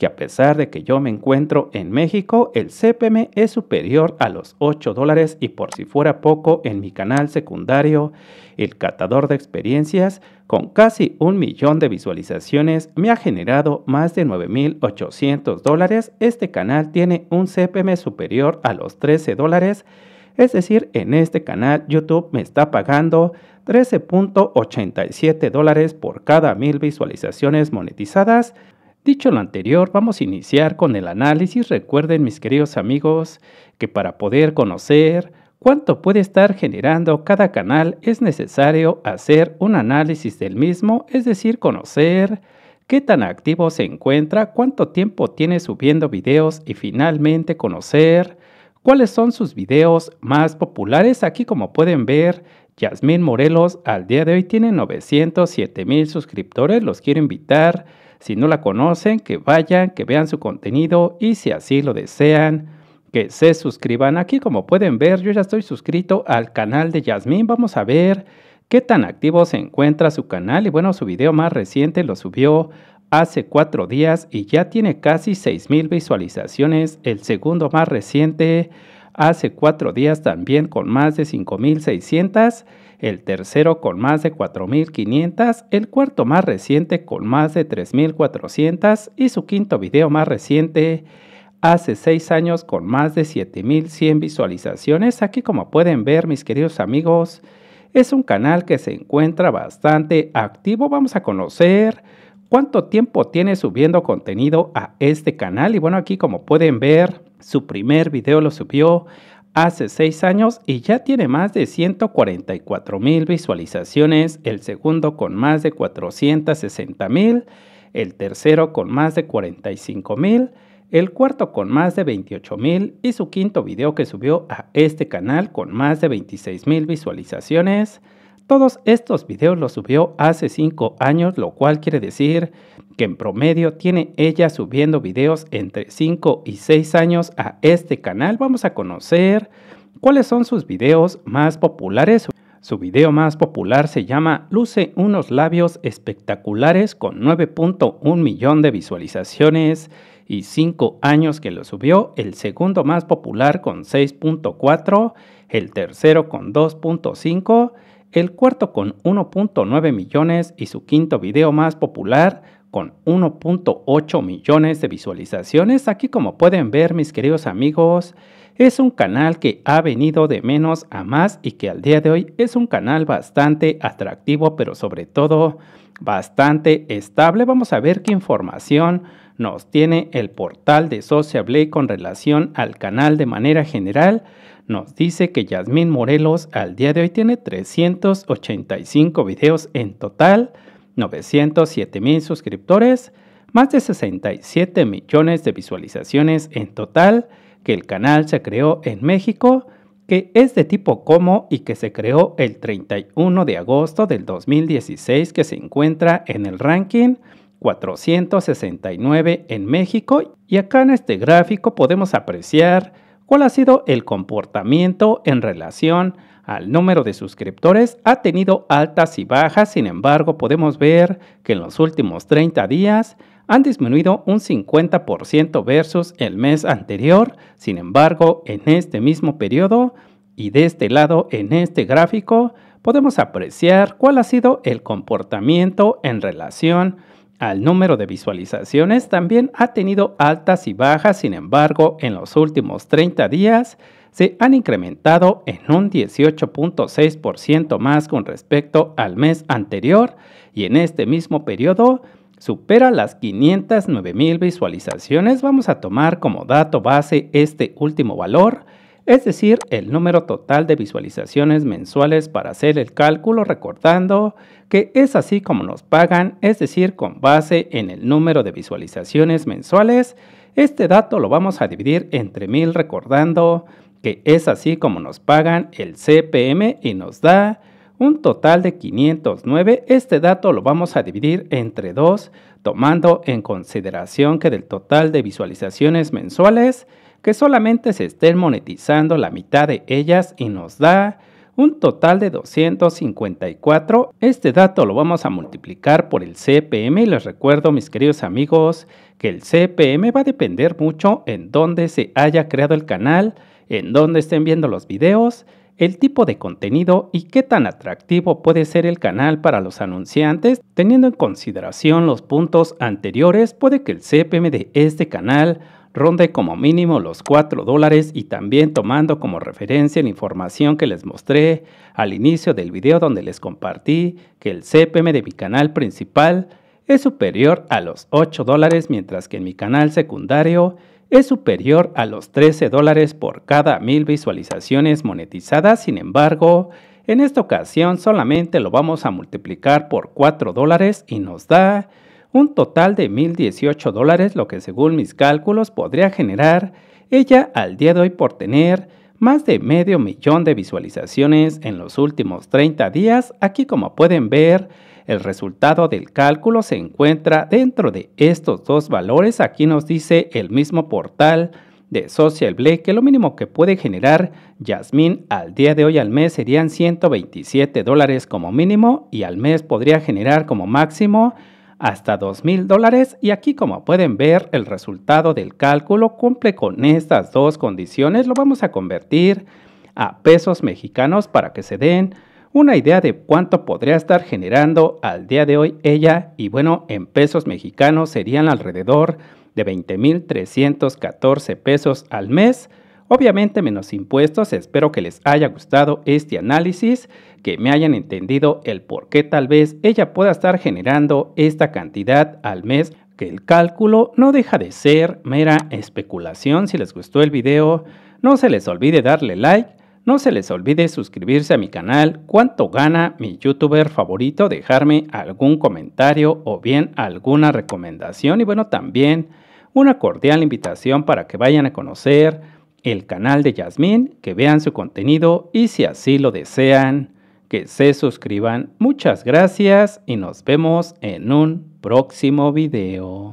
que a pesar de que yo me encuentro en México, el CPM es superior a los 8 dólares y por si fuera poco, en mi canal secundario, El Catador de Experiencias, con casi un millón de visualizaciones, me ha generado más de 9.800 dólares. Este canal tiene un CPM superior a los 13 dólares. Es decir, en este canal YouTube me está pagando 13.87 dólares por cada mil visualizaciones monetizadas. Dicho lo anterior, vamos a iniciar con el análisis. Recuerden, mis queridos amigos, que para poder conocer cuánto puede estar generando cada canal es necesario hacer un análisis del mismo, es decir, conocer qué tan activo se encuentra, cuánto tiempo tiene subiendo videos y finalmente conocer cuáles son sus videos más populares. Aquí como pueden ver, Yasmín Morelos al día de hoy tiene 907 mil suscriptores. Los quiero invitar si no la conocen, que vayan, que vean su contenido y si así lo desean, que se suscriban. Aquí como pueden ver, yo ya estoy suscrito al canal de Yasmín. Vamos a ver qué tan activo se encuentra su canal. Y bueno, su video más reciente lo subió hace cuatro días y ya tiene casi 6.000 visualizaciones. El segundo más reciente hace cuatro días también con más de 5.600 el tercero con más de 4.500, el cuarto más reciente con más de 3.400 y su quinto video más reciente hace 6 años con más de 7.100 visualizaciones. Aquí como pueden ver mis queridos amigos, es un canal que se encuentra bastante activo. Vamos a conocer cuánto tiempo tiene subiendo contenido a este canal. Y bueno, aquí como pueden ver, su primer video lo subió hace 6 años y ya tiene más de 144 mil visualizaciones, el segundo con más de 460 mil, el tercero con más de 45 mil, el cuarto con más de 28 mil y su quinto video que subió a este canal con más de 26 mil visualizaciones todos estos videos los subió hace 5 años, lo cual quiere decir que en promedio tiene ella subiendo videos entre 5 y 6 años a este canal. Vamos a conocer cuáles son sus videos más populares. Su video más popular se llama Luce unos labios espectaculares con 9.1 millón de visualizaciones y 5 años que lo subió, el segundo más popular con 6.4, el tercero con 2.5 el cuarto con 1.9 millones y su quinto video más popular con 1.8 millones de visualizaciones. Aquí como pueden ver mis queridos amigos, es un canal que ha venido de menos a más y que al día de hoy es un canal bastante atractivo, pero sobre todo bastante estable. Vamos a ver qué información nos tiene el portal de Sociable con relación al canal de manera general. Nos dice que Yasmín Morelos al día de hoy tiene 385 videos en total, 907 mil suscriptores, más de 67 millones de visualizaciones en total, que el canal se creó en México, que es de tipo como y que se creó el 31 de agosto del 2016 que se encuentra en el ranking 469 en México y acá en este gráfico podemos apreciar cuál ha sido el comportamiento en relación al número de suscriptores. Ha tenido altas y bajas, sin embargo podemos ver que en los últimos 30 días han disminuido un 50% versus el mes anterior. Sin embargo, en este mismo periodo y de este lado en este gráfico podemos apreciar cuál ha sido el comportamiento en relación al número de visualizaciones también ha tenido altas y bajas, sin embargo, en los últimos 30 días se han incrementado en un 18.6% más con respecto al mes anterior y en este mismo periodo supera las 509 mil visualizaciones. Vamos a tomar como dato base este último valor es decir, el número total de visualizaciones mensuales para hacer el cálculo, recordando que es así como nos pagan, es decir, con base en el número de visualizaciones mensuales. Este dato lo vamos a dividir entre mil, recordando que es así como nos pagan el CPM y nos da un total de 509. Este dato lo vamos a dividir entre 2, tomando en consideración que del total de visualizaciones mensuales, que solamente se estén monetizando la mitad de ellas y nos da un total de 254. Este dato lo vamos a multiplicar por el CPM y les recuerdo mis queridos amigos que el CPM va a depender mucho en dónde se haya creado el canal, en dónde estén viendo los videos, el tipo de contenido y qué tan atractivo puede ser el canal para los anunciantes. Teniendo en consideración los puntos anteriores, puede que el CPM de este canal ronde como mínimo los 4 dólares y también tomando como referencia la información que les mostré al inicio del video donde les compartí que el CPM de mi canal principal es superior a los 8 dólares mientras que en mi canal secundario es superior a los 13 dólares por cada mil visualizaciones monetizadas, sin embargo, en esta ocasión solamente lo vamos a multiplicar por 4 dólares y nos da un total de 1.018 dólares, lo que según mis cálculos podría generar ella al día de hoy por tener más de medio millón de visualizaciones en los últimos 30 días. Aquí como pueden ver, el resultado del cálculo se encuentra dentro de estos dos valores. Aquí nos dice el mismo portal de Social que lo mínimo que puede generar Yasmín al día de hoy al mes serían 127 dólares como mínimo y al mes podría generar como máximo hasta 2.000 dólares y aquí como pueden ver el resultado del cálculo cumple con estas dos condiciones. Lo vamos a convertir a pesos mexicanos para que se den una idea de cuánto podría estar generando al día de hoy ella y bueno, en pesos mexicanos serían alrededor de 20.314 pesos al mes Obviamente menos impuestos, espero que les haya gustado este análisis, que me hayan entendido el por qué tal vez ella pueda estar generando esta cantidad al mes, que el cálculo no deja de ser mera especulación. Si les gustó el video, no se les olvide darle like, no se les olvide suscribirse a mi canal, cuánto gana mi youtuber favorito, dejarme algún comentario o bien alguna recomendación y bueno, también una cordial invitación para que vayan a conocer el canal de Yasmín, que vean su contenido y si así lo desean, que se suscriban. Muchas gracias y nos vemos en un próximo video.